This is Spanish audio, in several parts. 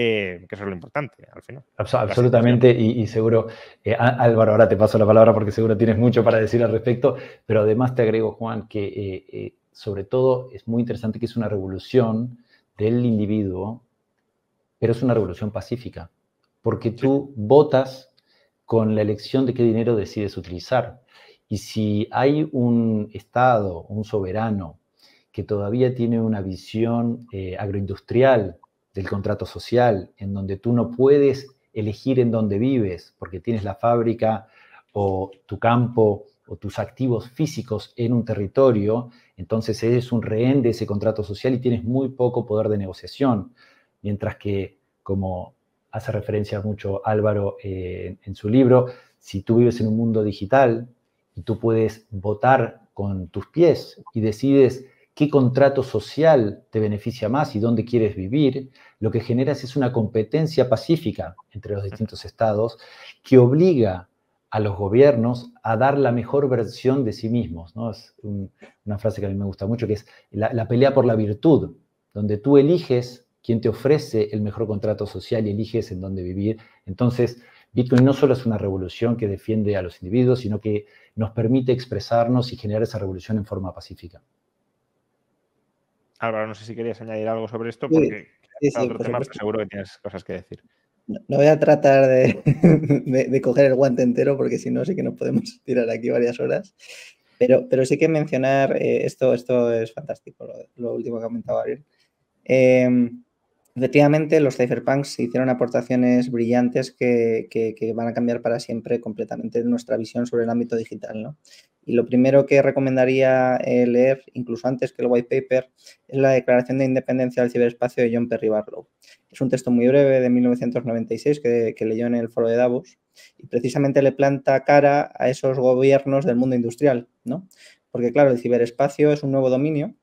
Eh, que es lo importante al final. absolutamente, y, seguro, eh, Álvaro, ahora te paso la palabra porque seguro tienes mucho para decir al respecto, pero además te agrego, Juan, que eh, sobre todo es muy interesante que es una revolución del individuo, pero es una revolución pacífica, porque tú votas con la elección de qué dinero decides utilizar. Y si hay un Estado, un soberano, que todavía tiene una visión agroindustrial del contrato social, en donde tú no puedes elegir en dónde vives, porque tienes la fábrica o tu campo o tus activos físicos en un territorio, entonces eres un rehén de ese contrato social y tienes muy poco poder de negociación. Mientras que, como hace referencia mucho Álvaro eh, en su libro, si tú vives en un mundo digital y tú puedes votar con tus pies y decides qué contrato social te beneficia más y dónde quieres vivir, lo que generas es una competencia pacífica entre los distintos estados que obliga a los gobiernos a dar la mejor versión de sí mismos. Es una frase que a mí me gusta mucho, que es la, la, pelea por la virtud, donde tú eliges quién te ofrece el mejor contrato social y eliges en dónde vivir. Entonces, Bitcoin no solo es una revolución que defiende a los individuos, sino que nos permite expresarnos y generar esa revolución en forma pacífica. Álvaro, no sé si querías añadir algo sobre esto, porque otro tema, seguro que tienes cosas que decir. No, voy a tratar de, coger el guante entero, porque si no, sé que nos podemos tirar aquí varias horas. Pero, pero sí que mencionar, eh, esto, esto es fantástico, lo, último que ha comentado Ariel. Em, efectivamente, los cypherpunks hicieron aportaciones brillantes que, que, van a cambiar para siempre completamente nuestra visión sobre el ámbito digital. ¿no? Y lo primero que recomendaría eh, leer, incluso antes que el white paper, es la Declaración de Independencia del Ciberespacio de John Perry Barlow. Es un texto muy breve de 1996 que, leyó en el foro de Davos y precisamente le planta cara a esos gobiernos del mundo industrial, ¿no? Porque claro, el ciberespacio es un nuevo dominio,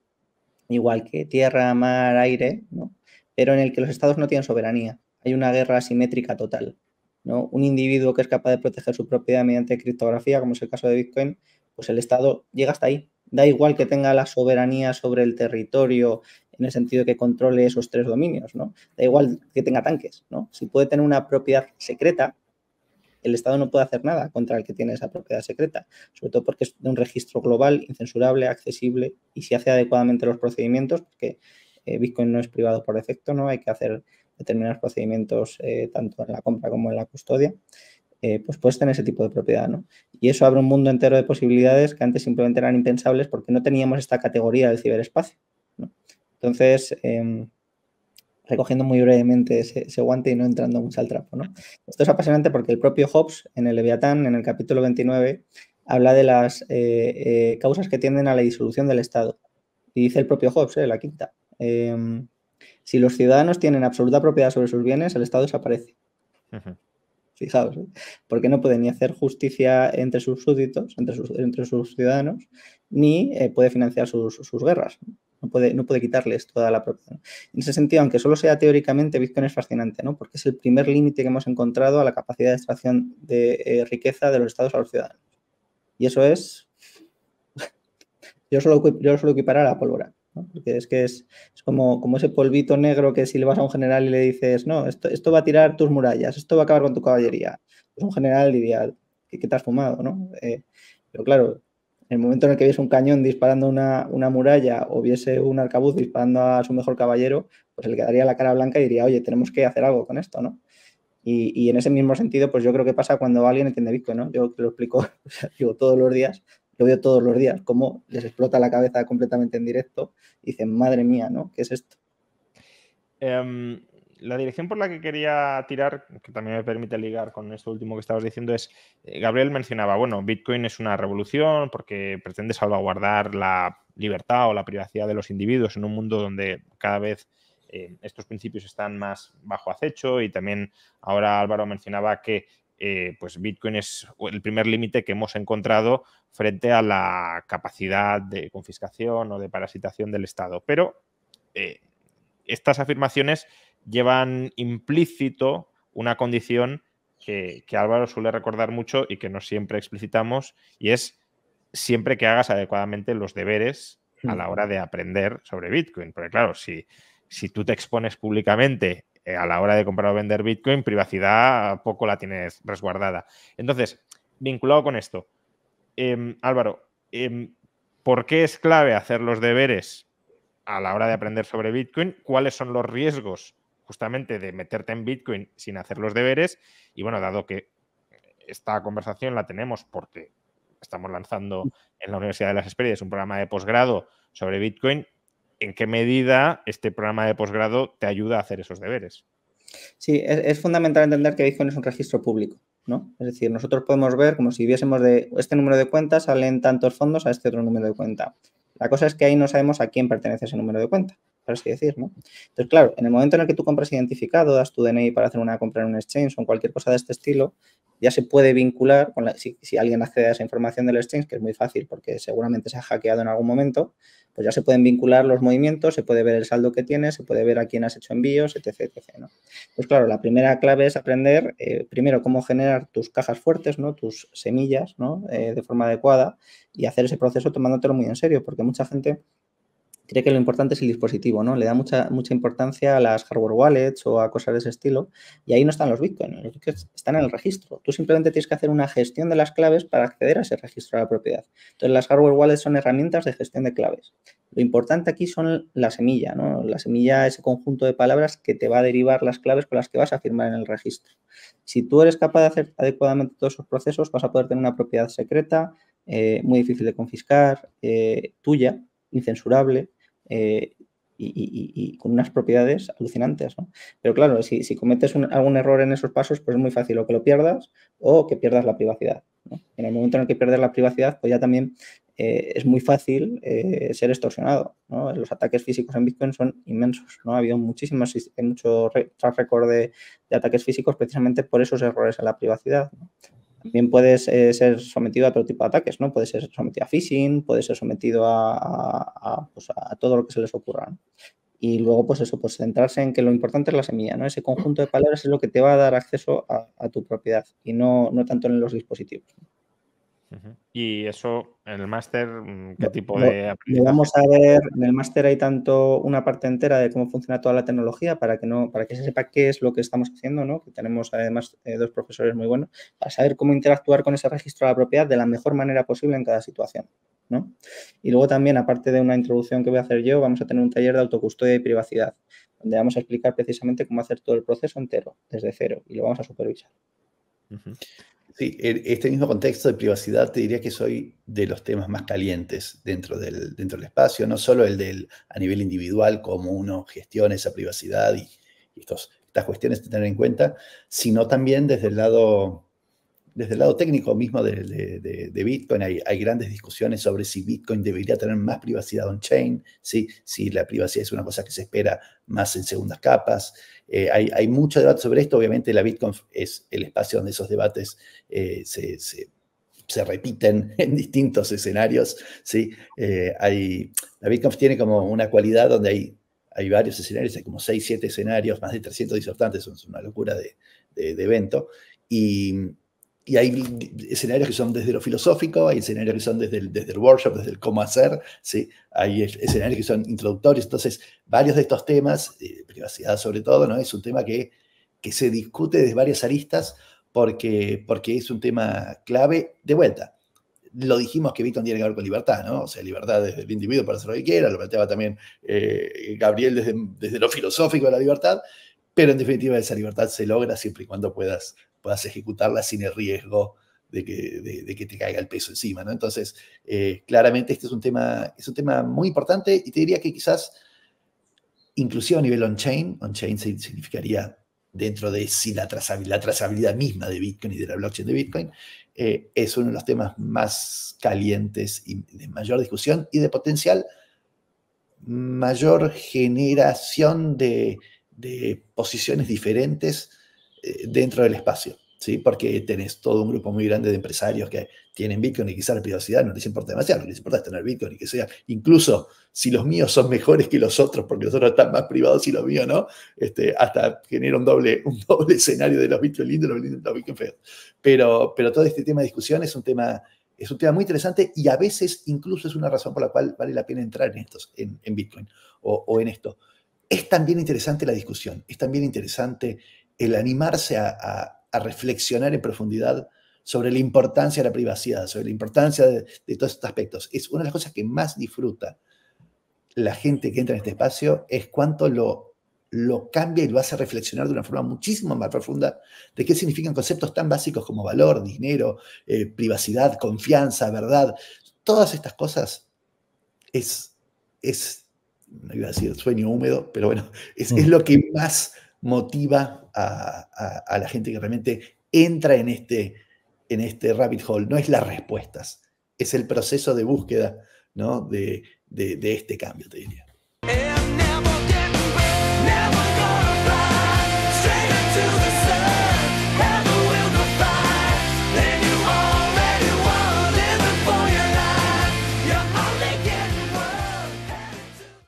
igual que tierra, mar, aire, pero en el que los estados no tienen soberanía. Hay una guerra asimétrica total. ¿no? Un individuo que es capaz de proteger su propiedad mediante criptografía, como es el caso de Bitcoin, pues el Estado llega hasta ahí. Da igual que tenga la soberanía sobre el territorio, en el sentido de que controle esos tres dominios, ¿no? Da igual que tenga tanques, ¿no? Si puede tener una propiedad secreta, el Estado no puede hacer nada contra el que tiene esa propiedad secreta, sobre todo porque es de un registro global, incensurable, accesible y si hace adecuadamente los procedimientos, porque eh, Bitcoin no es privado por defecto, ¿no? Hay que hacer determinados procedimientos eh, tanto en la compra como en la custodia. Eh, pues puedes tener ese tipo de propiedad, ¿no? Y eso abre un mundo entero de posibilidades que antes simplemente eran impensables porque no teníamos esta categoría del ciberespacio, Entonces, em, recogiendo muy brevemente ese, guante y no entrando mucho al trapo, Esto es apasionante porque el propio Hobbes, en el Leviatán, en el capítulo 29, habla de las eh, eh, causas que tienden a la disolución del Estado. Y dice el propio Hobbes, la quinta, em, si los ciudadanos tienen absoluta propiedad sobre sus bienes, el Estado desaparece. Fijaos, ¿eh? porque no puede ni hacer justicia entre sus súbditos, entre sus, entre sus ciudadanos, ni eh, puede financiar sus, guerras. No puede, no puede, quitarles toda la propiedad. En ese sentido, aunque solo sea teóricamente, Bitcoin es fascinante, ¿no? Porque es el primer límite que hemos encontrado a la capacidad de extracción de eh, riqueza de los estados a los ciudadanos. Y eso es. yo solo, yo solo a la pólvora. Porque es que es, como, como, ese polvito negro que si le vas a un general y le dices, no, esto, esto va a tirar tus murallas, esto va a acabar con tu caballería. Pues un general diría, que, te has fumado, ¿no? Eh, pero claro, en el momento en el que viese un cañón disparando una, una muralla o viese un arcabuz disparando a su mejor caballero, pues le quedaría la cara blanca y diría, oye, tenemos que hacer algo con esto, ¿no? Y, y en ese mismo sentido, pues yo creo que pasa cuando alguien entiende Bitcoin, ¿no? Yo te lo explico, digo, todos los días, lo veo todos los días, cómo les explota la cabeza completamente en directo y dicen, madre mía, ¿no? ¿Qué es esto? Em, la dirección por la que quería tirar, que también me permite ligar con esto último que estabas diciendo, es, eh, Gabriel mencionaba, bueno, Bitcoin es una revolución porque pretende salvaguardar la libertad o la privacidad de los individuos en un mundo donde cada vez eh, estos principios están más bajo acecho y también ahora Álvaro mencionaba que eh, pues Bitcoin es el primer límite que hemos encontrado frente a la capacidad de confiscación o de parasitación del Estado. Pero eh, estas afirmaciones llevan implícito una condición que, Álvaro suele recordar mucho y que no siempre explicitamos, y es siempre que hagas adecuadamente los deberes a la hora de aprender sobre Bitcoin. Porque claro, si tú te expones públicamente eh, a la hora de comprar o vender Bitcoin, privacidad poco la tienes resguardada. Entonces, vinculado con esto, em, Álvaro, em, ¿por qué es clave hacer los deberes a la hora de aprender sobre Bitcoin? ¿Cuáles son los riesgos justamente de meterte en Bitcoin sin hacer los deberes? Y bueno, dado que esta conversación la tenemos porque estamos lanzando en la Universidad de las Esperides un programa de posgrado sobre Bitcoin, en qué medida este programa de posgrado te ayuda a hacer esos deberes. Sí, es, fundamental entender que Bitcoin es un registro público, ¿no? Es decir, nosotros podemos ver como si viésemos de este número de cuentas salen tantos fondos a este otro número de cuenta. La cosa es que ahí no sabemos a quién pertenece ese número de cuenta, por así decir, ¿no? Entonces, claro, en el momento en el que tú compras identificado, das tu DNI para hacer una compra en un exchange o en cualquier cosa de este estilo, ya se puede vincular, con si, alguien accede a esa información del exchange, que es muy fácil porque seguramente se ha hackeado en algún momento, pues ya se pueden vincular los movimientos, se puede ver el saldo que tienes, se puede ver a quién has hecho envíos, etc. Pues claro, la primera clave es aprender eh, primero cómo generar tus cajas fuertes, ¿no? tus semillas ¿no? Eh, de forma adecuada y hacer ese proceso tomándotelo muy en serio, porque mucha gente cree que lo importante es el dispositivo, ¿no? Le da mucha, mucha importancia a las hardware wallets o a cosas de ese estilo, y ahí no están los bitcoins, los bitcoins están en el registro. Tú simplemente tienes que hacer una gestión de las claves para acceder a ese registro de la propiedad. Entonces, las hardware wallets son herramientas de gestión de claves. Lo importante aquí son la semilla, ¿no? La semilla, ese conjunto de palabras que te va a derivar las claves con las que vas a firmar en el registro. Si tú eres capaz de hacer adecuadamente todos esos procesos, vas a poder tener una propiedad secreta, eh, muy difícil de confiscar, eh, tuya, incensurable, eh, y, con unas propiedades alucinantes. ¿no? Pero claro, si, cometes algún error en esos pasos, pues es muy fácil o que lo pierdas o que pierdas la privacidad. En el momento en el que pierdes la privacidad, pues ya también eh, es muy fácil eh, ser extorsionado. Los ataques físicos en Bitcoin son inmensos. ¿no? Ha habido muchísimos, mucho track record de, ataques físicos precisamente por esos errores en la privacidad también puedes ser sometido a otro tipo de ataques, ¿no? Puede ser sometido a phishing, puede ser sometido a, pues, todo lo que se les ocurra. Y luego, pues eso, pues centrarse en que lo importante es la semilla, ¿no? Ese conjunto de palabras es lo que te va a dar acceso a, tu propiedad y no, no tanto en los dispositivos. Y eso, en el máster, mm, ¿qué tipo de aprendizaje? Vamos a ver, en el máster hay tanto una parte entera de cómo funciona toda la tecnología para que no, para que se sepa qué es lo que estamos haciendo, ¿no? Que tenemos además eh, dos profesores muy buenos, para saber cómo interactuar con ese registro de la propiedad de la mejor manera posible en cada situación. Y luego también, aparte de una introducción que voy a hacer yo, vamos a tener un taller de autocustodia y privacidad, donde vamos a explicar precisamente cómo hacer todo el proceso entero, desde cero, y lo vamos a supervisar. Sí, este mismo contexto de privacidad te diría que soy de los temas más calientes dentro del, dentro del espacio, no solo el del a nivel individual, como uno gestiona esa privacidad y, estos, estas cuestiones que tener en cuenta, sino también desde el lado desde el lado técnico mismo de, Bitcoin hay, grandes discusiones sobre si Bitcoin debería tener más privacidad on-chain, si la privacidad es una cosa que se espera más en segundas capas. Eh, hay, hay, mucho debate sobre esto. Obviamente la Bitcoin es el espacio donde esos debates eh, se, repiten en distintos escenarios. ¿sí? Eh, la Bitcoin tiene como una cualidad donde hay, hay varios escenarios, hay como 6, 7 escenarios, más de 300 disertantes, es una locura de evento. Y y hay escenarios que son desde lo filosófico, hay escenarios que son desde el, desde el workshop, desde el cómo hacer, ¿sí? hay escenarios que son introductorios. Entonces, varios de estos temas, privacidad sobre todo, ¿no? es un tema que, que se discute desde varias aristas porque, porque es un tema clave. De vuelta, lo dijimos que Bitcoin tiene que ver con libertad, ¿no? O sea, libertad desde el individuo para hacer lo que quiera, lo planteaba también eh, Gabriel desde, desde lo filosófico de la libertad, pero en definitiva esa libertad se logra siempre y cuando puedas puedas ejecutarla sin el riesgo de que, te caiga el peso encima, ¿no? Entonces, eh, claramente este es un, tema, es un tema muy importante y te diría que quizás, inclusive a nivel on-chain, on-chain significaría dentro de si la trazabilidad, la misma de Bitcoin y de la blockchain de Bitcoin, eh, es uno de los temas más calientes y de mayor discusión y de potencial mayor generación de, de posiciones diferentes dentro del espacio, ¿sí? Porque tenés todo un grupo muy grande de empresarios que tienen Bitcoin y quizás la privacidad no les importa demasiado, no les importa tener Bitcoin y que sea, incluso si los míos son mejores que los otros, porque los otros están más privados y los míos no, este, hasta genera un doble, un escenario de los Bitcoin lindos y los, Bitcoin feos. Pero, pero todo este tema de discusión es un tema es un tema muy interesante y a veces incluso es una razón por la cual vale la pena entrar en estos, en, Bitcoin o, o, en esto. Es también interesante la discusión, es también interesante el animarse a, reflexionar en profundidad sobre la importancia de la privacidad, sobre la importancia de, todos estos aspectos. Es una de las cosas que más disfruta la gente que entra en este espacio, es cuánto lo, cambia y lo hace reflexionar de una forma muchísimo más profunda de qué significan conceptos tan básicos como valor, dinero, eh, privacidad, confianza, verdad. Todas estas cosas es, es no iba a decir sueño húmedo, pero bueno, es, mm. es lo que más motiva a, la gente que realmente entra en este, en este rabbit hole. No es las respuestas, es el proceso de búsqueda ¿no? de, de este cambio, te diría.